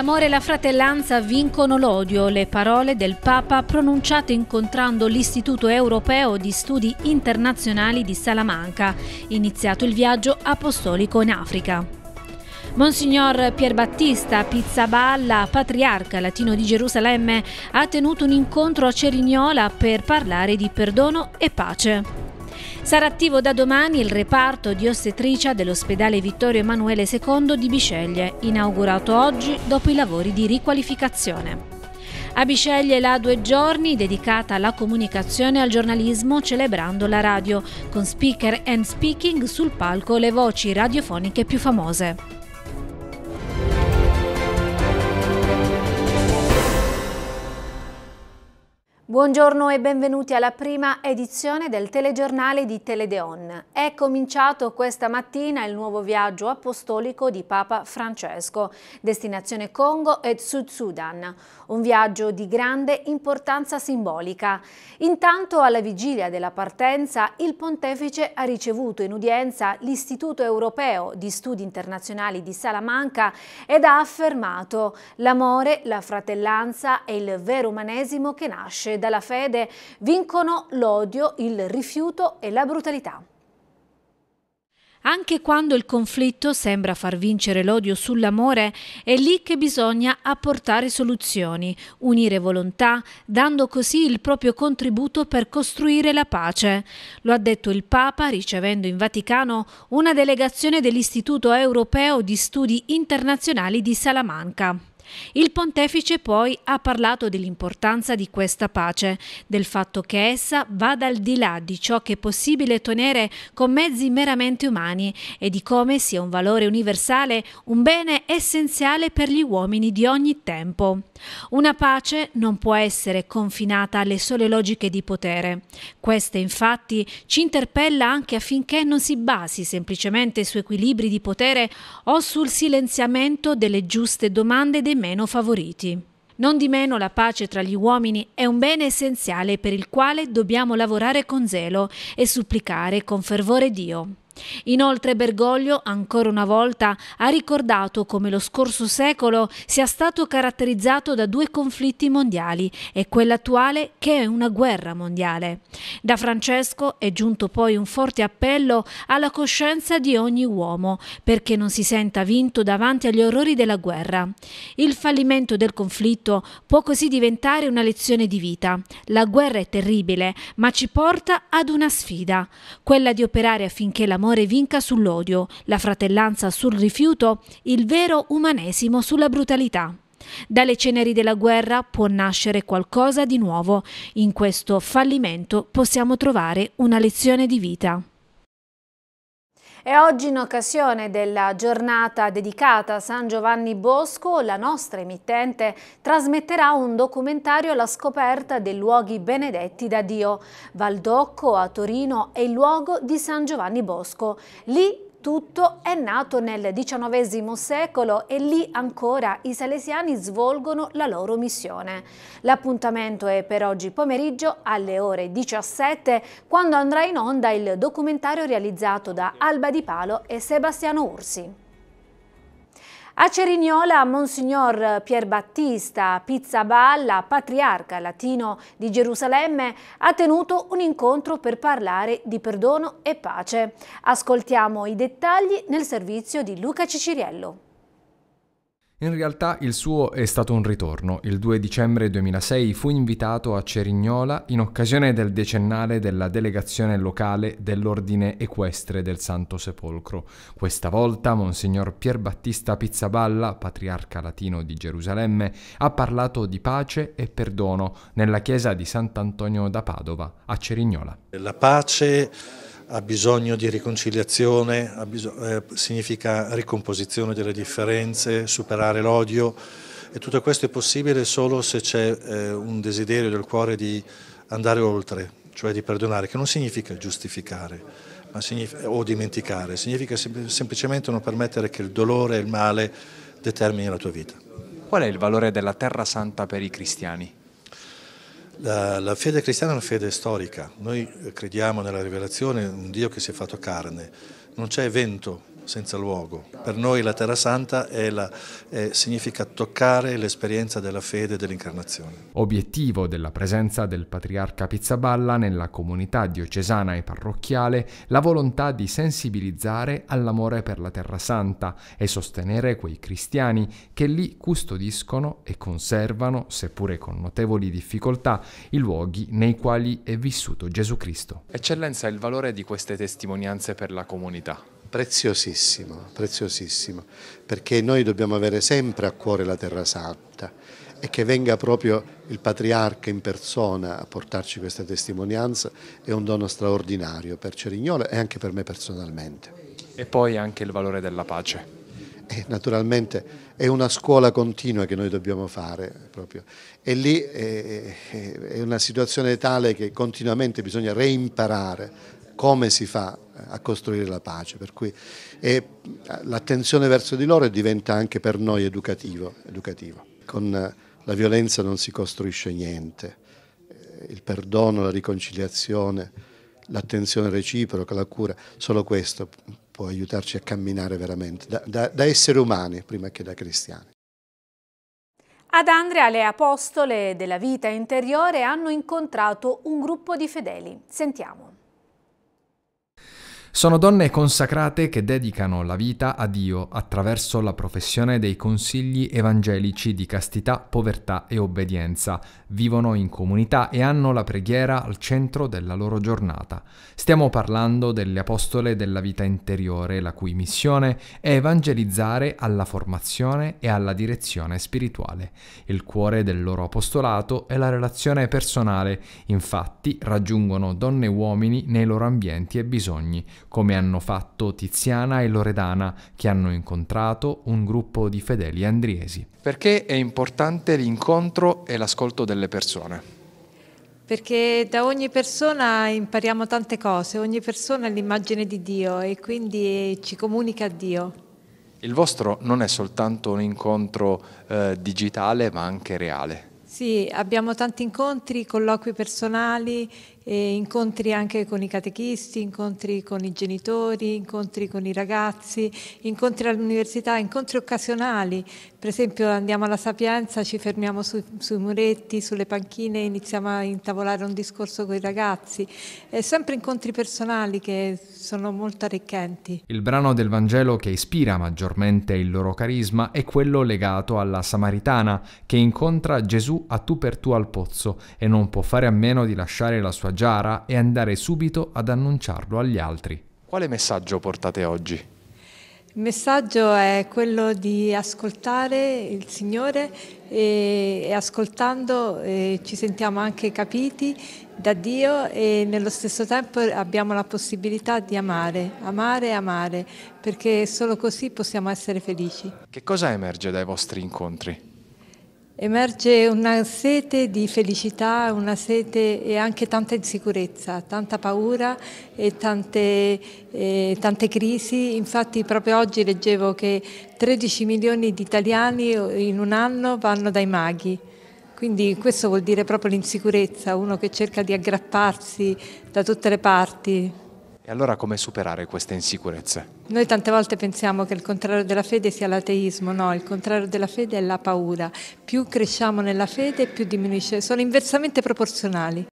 L'amore e la fratellanza vincono l'odio, le parole del Papa pronunciate incontrando l'Istituto Europeo di Studi Internazionali di Salamanca, iniziato il viaggio apostolico in Africa. Monsignor Pierbattista Pizzaballa, patriarca latino di Gerusalemme, ha tenuto un incontro a Cerignola per parlare di perdono e pace. Sarà attivo da domani il reparto di ostetricia dell'ospedale Vittorio Emanuele II di Biceglie, inaugurato oggi dopo i lavori di riqualificazione. A Biceglie la due giorni dedicata alla comunicazione e al giornalismo celebrando la radio, con speaker and speaking sul palco le voci radiofoniche più famose. Buongiorno e benvenuti alla prima edizione del telegiornale di Teledeon. È cominciato questa mattina il nuovo viaggio apostolico di Papa Francesco, destinazione Congo e Sud Sudan, un viaggio di grande importanza simbolica. Intanto alla vigilia della partenza il pontefice ha ricevuto in udienza l'Istituto Europeo di Studi Internazionali di Salamanca ed ha affermato l'amore, la fratellanza e il vero umanesimo che nasce dalla fede vincono l'odio, il rifiuto e la brutalità. Anche quando il conflitto sembra far vincere l'odio sull'amore, è lì che bisogna apportare soluzioni, unire volontà, dando così il proprio contributo per costruire la pace. Lo ha detto il Papa ricevendo in Vaticano una delegazione dell'Istituto europeo di studi internazionali di Salamanca. Il pontefice poi ha parlato dell'importanza di questa pace, del fatto che essa vada al di là di ciò che è possibile ottenere con mezzi meramente umani e di come sia un valore universale, un bene essenziale per gli uomini di ogni tempo. Una pace non può essere confinata alle sole logiche di potere. Questa infatti ci interpella anche affinché non si basi semplicemente su equilibri di potere o sul silenziamento delle giuste domande dei meno favoriti. Non di meno la pace tra gli uomini è un bene essenziale per il quale dobbiamo lavorare con zelo e supplicare con fervore Dio. Inoltre Bergoglio, ancora una volta, ha ricordato come lo scorso secolo sia stato caratterizzato da due conflitti mondiali e quell'attuale che è una guerra mondiale. Da Francesco è giunto poi un forte appello alla coscienza di ogni uomo perché non si senta vinto davanti agli orrori della guerra. Il fallimento del conflitto può così diventare una lezione di vita. La guerra è terribile, ma ci porta ad una sfida, quella di operare affinché la morte l'amore vinca sull'odio, la fratellanza sul rifiuto, il vero umanesimo sulla brutalità. Dalle ceneri della guerra può nascere qualcosa di nuovo. In questo fallimento possiamo trovare una lezione di vita. E oggi in occasione della giornata dedicata a San Giovanni Bosco, la nostra emittente trasmetterà un documentario alla scoperta dei luoghi benedetti da Dio. Valdocco a Torino è il luogo di San Giovanni Bosco. Lì tutto è nato nel XIX secolo e lì ancora i salesiani svolgono la loro missione. L'appuntamento è per oggi pomeriggio alle ore 17 quando andrà in onda il documentario realizzato da Alba Di Palo e Sebastiano Ursi. A Cerignola, Monsignor Pier Battista Pizzaballa, patriarca latino di Gerusalemme, ha tenuto un incontro per parlare di perdono e pace. Ascoltiamo i dettagli nel servizio di Luca Ciciriello. In realtà il suo è stato un ritorno. Il 2 dicembre 2006 fu invitato a Cerignola in occasione del decennale della delegazione locale dell'Ordine Equestre del Santo Sepolcro. Questa volta Monsignor Pier Battista Pizzaballa, patriarca latino di Gerusalemme, ha parlato di pace e perdono nella chiesa di Sant'Antonio da Padova a Cerignola. La pace ha bisogno di riconciliazione, bisogno, eh, significa ricomposizione delle differenze, superare l'odio e tutto questo è possibile solo se c'è eh, un desiderio del cuore di andare oltre, cioè di perdonare, che non significa giustificare significa, eh, o dimenticare, significa sem semplicemente non permettere che il dolore e il male determini la tua vita. Qual è il valore della Terra Santa per i cristiani? La, la, fede cristiana è una fede storica, noi crediamo nella rivelazione, un Dio che si è fatto carne, non c'è evento senza luogo. Per noi la Terra Santa è la, è, significa toccare l'esperienza della fede e dell'incarnazione. Obiettivo della presenza del patriarca Pizzaballa nella comunità diocesana e parrocchiale la volontà di sensibilizzare all'amore per la Terra Santa e sostenere quei cristiani che lì custodiscono e conservano, seppure con notevoli difficoltà, i luoghi nei quali è vissuto Gesù Cristo. Eccellenza, il valore di queste testimonianze per la comunità preziosissimo, preziosissimo, perché noi dobbiamo avere sempre a cuore la Terra Santa e che venga proprio il patriarca in persona a portarci questa testimonianza è un dono straordinario per Cerignola e anche per me personalmente. E poi anche il valore della pace. E naturalmente è una scuola continua che noi dobbiamo fare proprio. e lì eh, eh, eh, è una situazione tale che continuamente bisogna reimparare come si fa eh, a costruire la pace. Per cui eh, l'attenzione verso di loro diventa anche per noi educativo, educativo. Con eh, la violenza non si costruisce niente, il perdono, la riconciliazione, l'attenzione reciproca, la cura, solo questo può aiutarci a camminare veramente, da, da, da esseri umani prima che da cristiani. Ad Andrea le apostole della vita interiore hanno incontrato un gruppo di fedeli. Sentiamo. Sono donne consacrate che dedicano la vita a Dio attraverso la professione dei consigli evangelici di castità, povertà e obbedienza, vivono in comunità e hanno la preghiera al centro della loro giornata. Stiamo parlando delle apostole della vita interiore, la cui missione è evangelizzare alla formazione e alla direzione spirituale. Il cuore del loro apostolato è la relazione personale, infatti raggiungono donne e uomini nei loro ambienti e bisogni, come hanno fatto Tiziana e Loredana, che hanno incontrato un gruppo di fedeli andriesi. Perché è importante l'incontro e l'ascolto delle persone? Perché da ogni persona impariamo tante cose, ogni persona è l'immagine di Dio e quindi ci comunica a Dio. Il vostro non è soltanto un incontro eh, digitale ma anche reale. Sì, abbiamo tanti incontri, colloqui personali e incontri anche con i catechisti, incontri con i genitori, incontri con i ragazzi, incontri all'università, incontri occasionali. Per esempio andiamo alla Sapienza, ci fermiamo su, sui muretti, sulle panchine, iniziamo a intavolare un discorso con i ragazzi. È sempre incontri personali che sono molto arricchenti. Il brano del Vangelo che ispira maggiormente il loro carisma è quello legato alla Samaritana che incontra Gesù a tu per tu al pozzo e non può fare a meno di lasciare la sua Giara e andare subito ad annunciarlo agli altri. Quale messaggio portate oggi? Il messaggio è quello di ascoltare il Signore e, e ascoltando e eh, ci sentiamo anche capiti da Dio e nello stesso tempo abbiamo la possibilità di amare, amare e amare, perché solo così possiamo essere felici. Che cosa emerge dai vostri incontri? Emerge una sete di felicità, una sete e anche tanta insicurezza, tanta paura e tante, eh, tante crisi. Infatti proprio oggi leggevo che 13 milioni di italiani in un anno vanno dai maghi. Quindi questo vuol dire proprio l'insicurezza, uno che cerca di aggrapparsi da tutte le parti. E allora come superare queste insicurezze? Noi tante volte pensiamo che il contrario della fede sia l'ateismo, no, il contrario della fede è la paura. Più cresciamo nella fede, più diminuisce, sono inversamente proporzionali.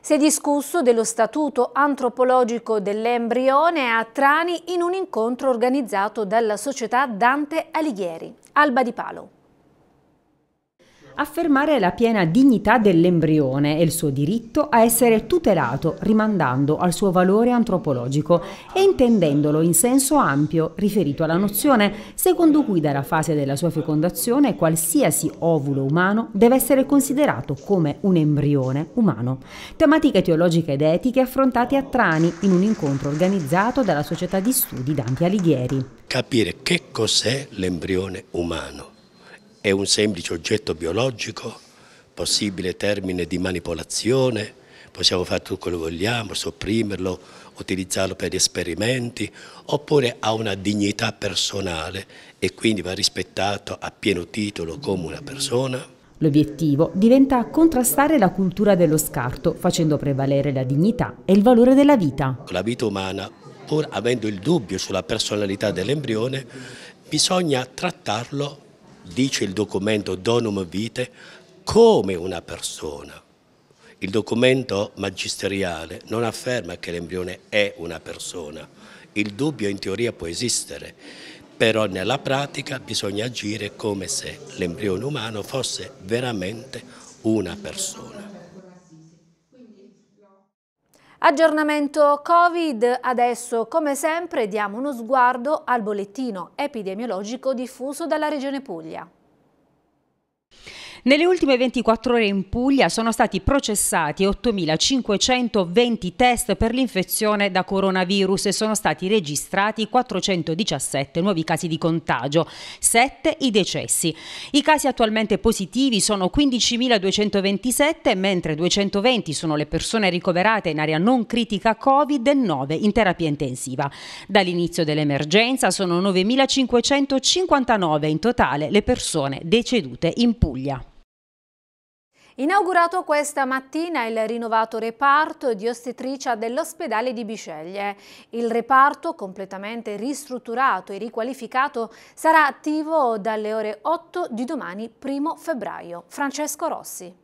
Si è discusso dello statuto antropologico dell'embrione a Trani in un incontro organizzato dalla società Dante Alighieri. Alba di Palo affermare la piena dignità dell'embrione e il suo diritto a essere tutelato rimandando al suo valore antropologico e intendendolo in senso ampio riferito alla nozione secondo cui dalla fase della sua fecondazione qualsiasi ovulo umano deve essere considerato come un embrione umano. Tematiche teologiche ed etiche affrontate a Trani in un incontro organizzato dalla Società di Studi Dante Alighieri. Capire che cos'è l'embrione umano è un semplice oggetto biologico, possibile termine di manipolazione, possiamo fare tutto quello che vogliamo, sopprimerlo, utilizzarlo per gli esperimenti, oppure ha una dignità personale e quindi va rispettato a pieno titolo come una persona. L'obiettivo diventa contrastare la cultura dello scarto, facendo prevalere la dignità e il valore della vita. La vita umana, pur avendo il dubbio sulla personalità dell'embrione, bisogna trattarlo dice il documento Donum Vitae, come una persona. Il documento magisteriale non afferma che l'embrione è una persona. Il dubbio in teoria può esistere, però nella pratica bisogna agire come se l'embrione umano fosse veramente una persona. Aggiornamento Covid, adesso come sempre diamo uno sguardo al bollettino epidemiologico diffuso dalla Regione Puglia. Nelle ultime 24 ore in Puglia sono stati processati 8.520 test per l'infezione da coronavirus e sono stati registrati 417 nuovi casi di contagio, 7 i decessi. I casi attualmente positivi sono 15.227, mentre 220 sono le persone ricoverate in area non critica Covid e 9 in terapia intensiva. Dall'inizio dell'emergenza sono 9.559 in totale le persone decedute in Puglia. Inaugurato questa mattina il rinnovato reparto di ostetricia dell'ospedale di Biceglie. Il reparto, completamente ristrutturato e riqualificato, sarà attivo dalle ore 8 di domani, 1 febbraio. Francesco Rossi.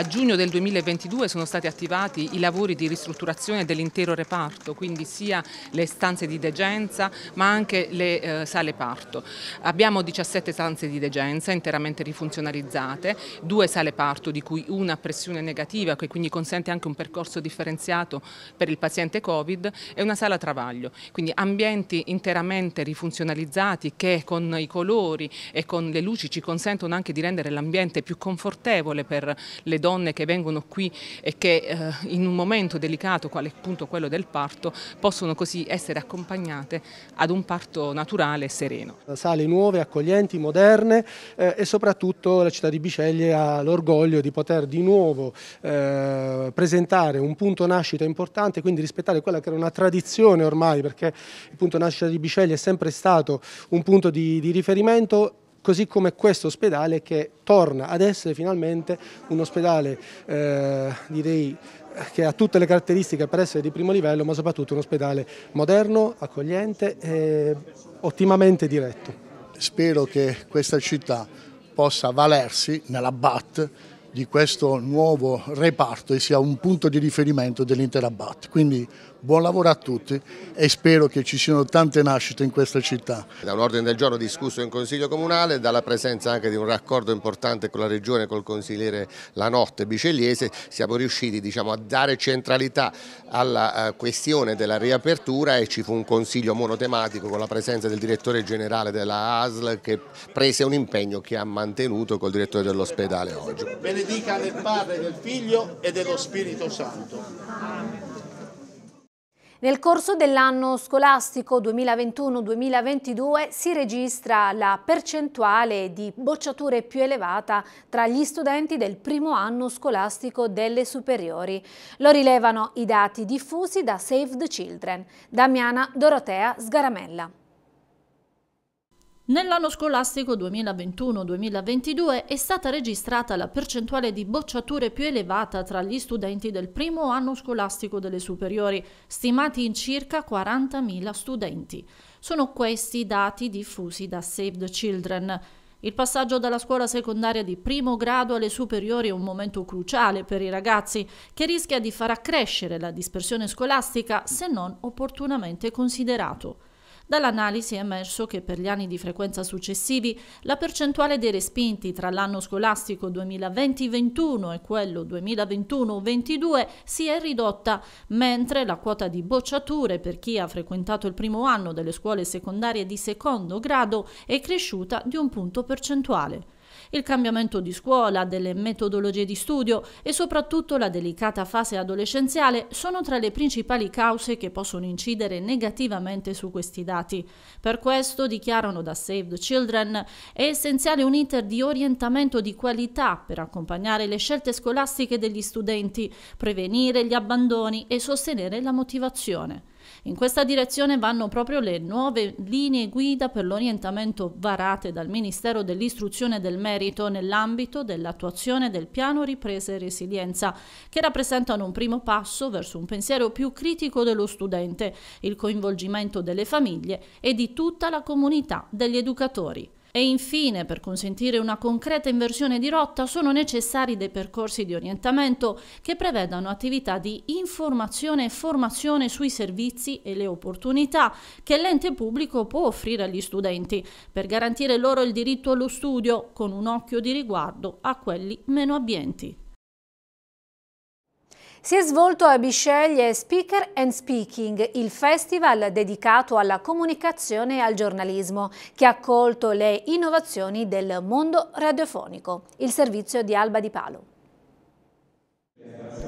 A giugno del 2022 sono stati attivati i lavori di ristrutturazione dell'intero reparto, quindi sia le stanze di degenza ma anche le eh, sale parto. Abbiamo 17 stanze di degenza interamente rifunzionalizzate, due sale parto di cui una a pressione negativa che quindi consente anche un percorso differenziato per il paziente Covid e una sala travaglio, quindi ambienti interamente rifunzionalizzati che con i colori e con le luci ci consentono anche di rendere l'ambiente più confortevole per le donne donne che vengono qui e che eh, in un momento delicato quale appunto quello del parto possono così essere accompagnate ad un parto naturale e sereno. Sale nuove, accoglienti, moderne eh, e soprattutto la città di Biceglie ha l'orgoglio di poter di nuovo eh, presentare un punto nascita importante, quindi rispettare quella che era una tradizione ormai perché il punto nascita di Biceglie è sempre stato un punto di, di riferimento così come questo ospedale che torna ad essere finalmente un ospedale eh, direi, che ha tutte le caratteristiche per essere di primo livello, ma soprattutto un ospedale moderno, accogliente e ottimamente diretto. Spero che questa città possa valersi nella BAT di questo nuovo reparto e sia un punto di riferimento dell'intera BAT. Quindi Buon lavoro a tutti e spero che ci siano tante nascite in questa città. Da un ordine del giorno discusso in Consiglio Comunale, dalla presenza anche di un raccordo importante con la Regione e col consigliere Lanotte Bicegliese, siamo riusciti diciamo, a dare centralità alla eh, questione della riapertura e ci fu un consiglio monotematico con la presenza del direttore generale della ASL che prese un impegno che ha mantenuto col direttore dell'ospedale oggi. Benedica del Padre, del Figlio e dello Spirito Santo. Nel corso dell'anno scolastico 2021-2022 si registra la percentuale di bocciature più elevata tra gli studenti del primo anno scolastico delle superiori. Lo rilevano i dati diffusi da Save the Children. Damiana Dorotea Sgaramella. Nell'anno scolastico 2021-2022 è stata registrata la percentuale di bocciature più elevata tra gli studenti del primo anno scolastico delle superiori, stimati in circa 40.000 studenti. Sono questi i dati diffusi da Save the Children. Il passaggio dalla scuola secondaria di primo grado alle superiori è un momento cruciale per i ragazzi, che rischia di far accrescere la dispersione scolastica se non opportunamente considerato. Dall'analisi è emerso che per gli anni di frequenza successivi la percentuale dei respinti tra l'anno scolastico 2020-21 e quello 2021-22 si è ridotta, mentre la quota di bocciature per chi ha frequentato il primo anno delle scuole secondarie di secondo grado è cresciuta di un punto percentuale il cambiamento di scuola, delle metodologie di studio e soprattutto la delicata fase adolescenziale sono tra le principali cause che possono incidere negativamente su questi dati. Per questo, dichiarano da Save the Children, è essenziale un iter di orientamento di qualità per accompagnare le scelte scolastiche degli studenti, prevenire gli abbandoni e sostenere la motivazione. In questa direzione vanno proprio le nuove linee guida per l'orientamento varate dal Ministero dell'Istruzione e del Merito nell'ambito dell'attuazione del piano ripresa e resilienza, che rappresentano un primo passo verso un pensiero più critico dello studente, il coinvolgimento delle famiglie e di tutta la comunità degli educatori. E infine, per consentire una concreta inversione di rotta, sono necessari dei percorsi di orientamento che prevedano attività di informazione e formazione sui servizi e le opportunità che l'ente pubblico può offrire agli studenti, per garantire loro il diritto allo studio con un occhio di riguardo a quelli meno abbienti. Si è svolto a Bisceglie Speaker and Speaking, il festival dedicato alla comunicazione e al giornalismo, che ha accolto le innovazioni del mondo radiofonico, il servizio di Alba di Palo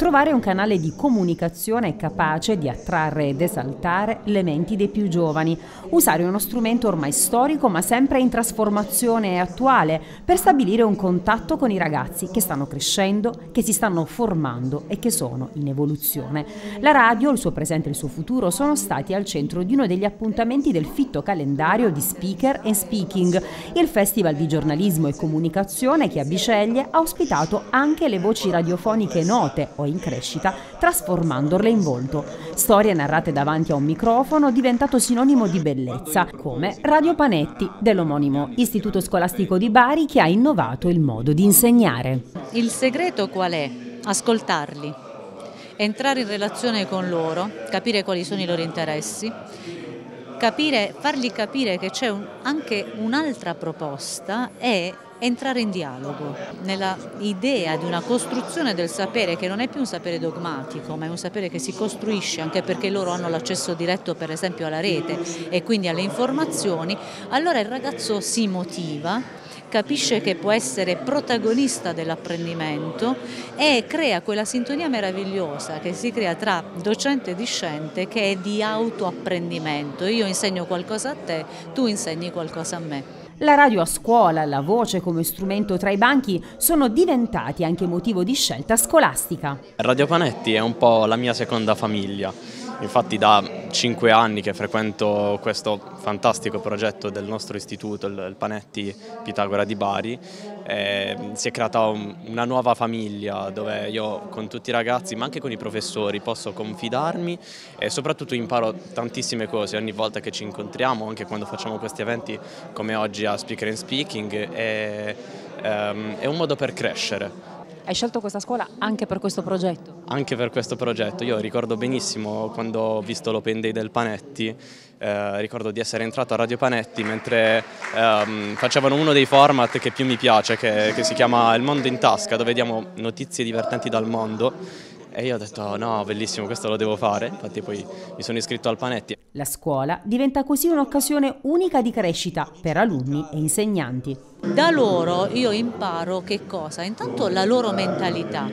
trovare un canale di comunicazione capace di attrarre ed esaltare le menti dei più giovani, usare uno strumento ormai storico ma sempre in trasformazione e attuale per stabilire un contatto con i ragazzi che stanno crescendo, che si stanno formando e che sono in evoluzione. La radio, il suo presente e il suo futuro sono stati al centro di uno degli appuntamenti del fitto calendario di Speaker and Speaking, il festival di giornalismo e comunicazione che a Biceglie ha ospitato anche le voci radiofoniche note o in crescita trasformandole in volto. Storie narrate davanti a un microfono diventato sinonimo di bellezza, come Radio Panetti dell'omonimo istituto scolastico di Bari che ha innovato il modo di insegnare. Il segreto qual è? Ascoltarli, entrare in relazione con loro, capire quali sono i loro interessi Capire, fargli capire che c'è un, anche un'altra proposta e entrare in dialogo, nella idea di una costruzione del sapere che non è più un sapere dogmatico, ma è un sapere che si costruisce anche perché loro hanno l'accesso diretto per esempio alla rete e quindi alle informazioni, allora il ragazzo si motiva capisce che può essere protagonista dell'apprendimento e crea quella sintonia meravigliosa che si crea tra docente e discente che è di autoapprendimento. Io insegno qualcosa a te, tu insegni qualcosa a me. La radio a scuola, la voce come strumento tra i banchi sono diventati anche motivo di scelta scolastica. Radio Panetti è un po' la mia seconda famiglia Infatti da cinque anni che frequento questo fantastico progetto del nostro istituto, il Panetti Pitagora di Bari, eh, si è creata un, una nuova famiglia dove io con tutti i ragazzi, ma anche con i professori, posso confidarmi e soprattutto imparo tantissime cose ogni volta che ci incontriamo, anche quando facciamo questi eventi come oggi a Speaker and Speaking, è, ehm, è un modo per crescere hai scelto questa scuola anche per questo progetto? Anche per questo progetto. Io ricordo benissimo quando ho visto l'Open Day del Panetti, eh, ricordo di essere entrato a Radio Panetti mentre ehm, facevano uno dei format che più mi piace, che, che si chiama Il Mondo in Tasca, dove diamo notizie divertenti dal mondo e io ho detto oh, no, bellissimo, questo lo devo fare, infatti poi mi sono iscritto al Panetti. La scuola diventa così un'occasione unica di crescita per alunni e insegnanti. Da loro io imparo che cosa? Intanto la loro mentalità,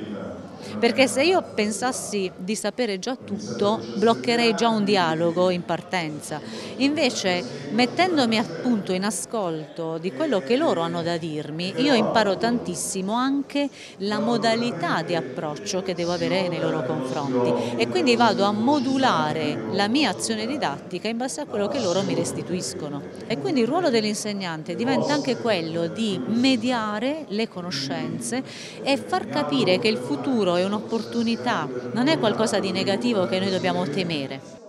perché se io pensassi di sapere già tutto bloccherei già un dialogo in partenza, invece mettendomi appunto in ascolto di quello che loro hanno da dirmi io imparo tantissimo anche la modalità di approccio che devo avere nei loro confronti e quindi vado a modulare la mia azione didattica in base a quello che loro mi restituiscono e quindi il ruolo dell'insegnante diventa anche quello di mediare le conoscenze e far capire che il futuro è un'opportunità, non è qualcosa di negativo che noi dobbiamo temere.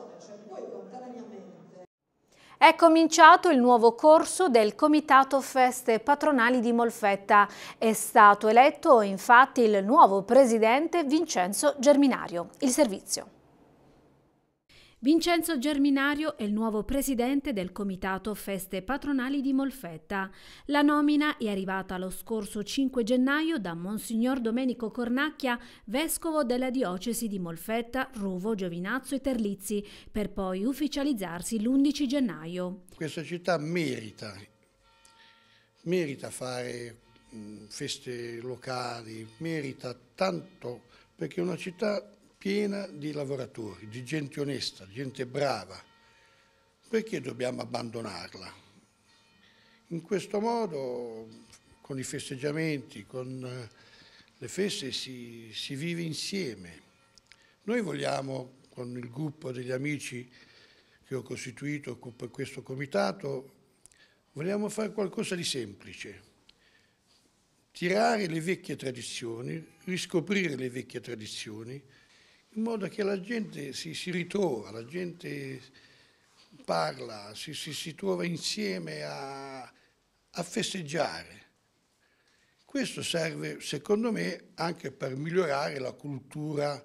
È cominciato il nuovo corso del Comitato Feste Patronali di Molfetta. È stato eletto infatti il nuovo presidente Vincenzo Germinario. Il servizio. Vincenzo Germinario è il nuovo presidente del Comitato Feste Patronali di Molfetta. La nomina è arrivata lo scorso 5 gennaio da Monsignor Domenico Cornacchia, vescovo della diocesi di Molfetta, Ruvo, Giovinazzo e Terlizzi, per poi ufficializzarsi l'11 gennaio. Questa città merita, merita fare feste locali, merita tanto perché è una città piena di lavoratori, di gente onesta, di gente brava. Perché dobbiamo abbandonarla? In questo modo, con i festeggiamenti, con eh, le feste si, si vive insieme. Noi vogliamo, con il gruppo degli amici che ho costituito per questo comitato, vogliamo fare qualcosa di semplice, tirare le vecchie tradizioni, riscoprire le vecchie tradizioni, in modo che la gente si, si ritrova, la gente parla, si, si, si trova insieme a, a festeggiare. Questo serve, secondo me, anche per migliorare la cultura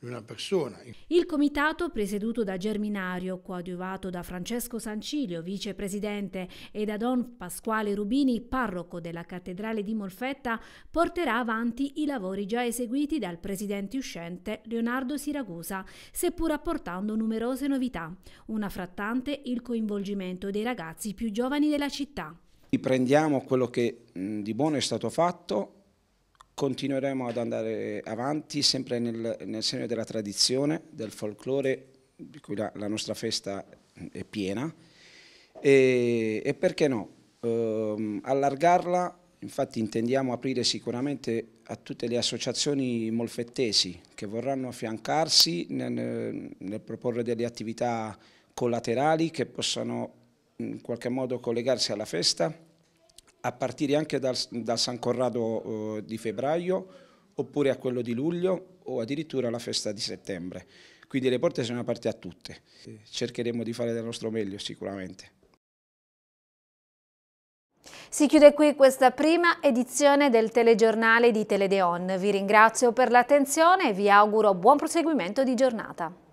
di una persona. Il comitato, presieduto da Germinario, coadiuvato da Francesco Sancilio, vicepresidente, e da Don Pasquale Rubini, parroco della cattedrale di Molfetta, porterà avanti i lavori già eseguiti dal presidente uscente Leonardo Siracusa, seppur apportando numerose novità. Una frattante il coinvolgimento dei ragazzi più giovani della città. Riprendiamo quello che di buono è stato fatto continueremo ad andare avanti sempre nel, nel segno della tradizione, del folklore, di cui la, la nostra festa è piena, e, e perché no, ehm, allargarla, infatti intendiamo aprire sicuramente a tutte le associazioni molfettesi che vorranno affiancarsi nel, nel proporre delle attività collaterali che possano in qualche modo collegarsi alla festa a partire anche dal, dal San Corrado eh, di febbraio oppure a quello di luglio o addirittura alla festa di settembre. Quindi le porte sono aperte a tutte. Eh, cercheremo di fare del nostro meglio sicuramente. Si chiude qui questa prima edizione del telegiornale di Teledeon. Vi ringrazio per l'attenzione e vi auguro buon proseguimento di giornata.